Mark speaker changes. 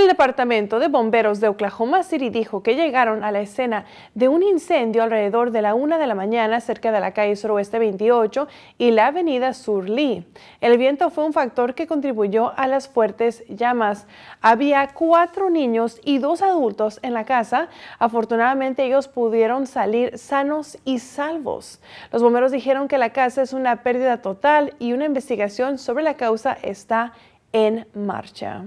Speaker 1: El Departamento de Bomberos de Oklahoma City dijo que llegaron a la escena de un incendio alrededor de la una de la mañana cerca de la calle Suroeste 28 y la avenida Sur Lee. El viento fue un factor que contribuyó a las fuertes llamas. Había cuatro niños y dos adultos en la casa. Afortunadamente ellos pudieron salir sanos y salvos. Los bomberos dijeron que la casa es una pérdida total y una investigación sobre la causa está en marcha.